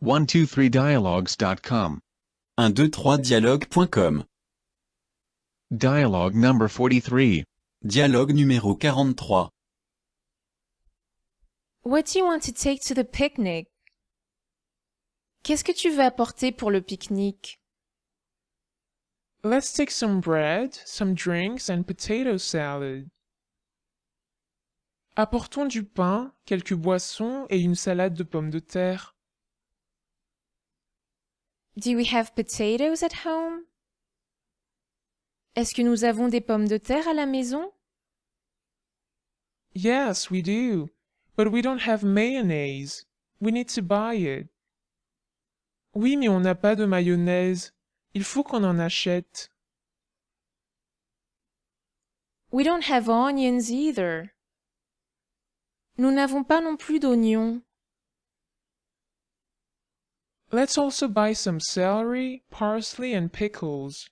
123dialogues.com. 123 dialoguescom Dialogue number 43. Dialogue numéro 43. What do you want to take to the picnic? Qu'est-ce que tu veux apporter pour le pique-nique? Let's take some bread, some drinks and potato salad. Apportons du pain, quelques boissons et une salade de pommes de terre. Do we have potatoes at home? Est-ce que nous avons des pommes de terre à la maison? Yes, we do. But we don't have mayonnaise. We need to buy it. Oui, mais on n'a pas de mayonnaise. Il faut qu'on en achète. We don't have onions either. Nous n'avons pas non plus d'oignons. Let's also buy some celery, parsley and pickles.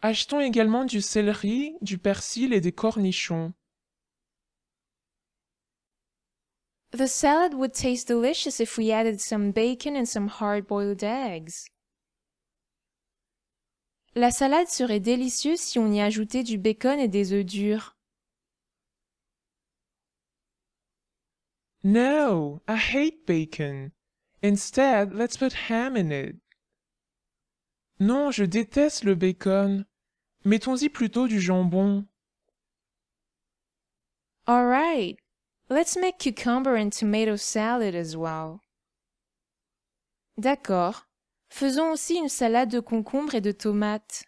Achetons également du céleri, du persil et des cornichons. The salad would taste delicious if we added some bacon and some hard-boiled eggs. La salade serait délicieuse si on y ajoutait du bacon et des œufs durs. No, I hate bacon. Instead, let's put ham in it. Non, je déteste le bacon. Mettons-y plutôt du jambon. All right. Let's make cucumber and tomato salad as well. D'accord. Faisons aussi une salade de concombre et de tomates.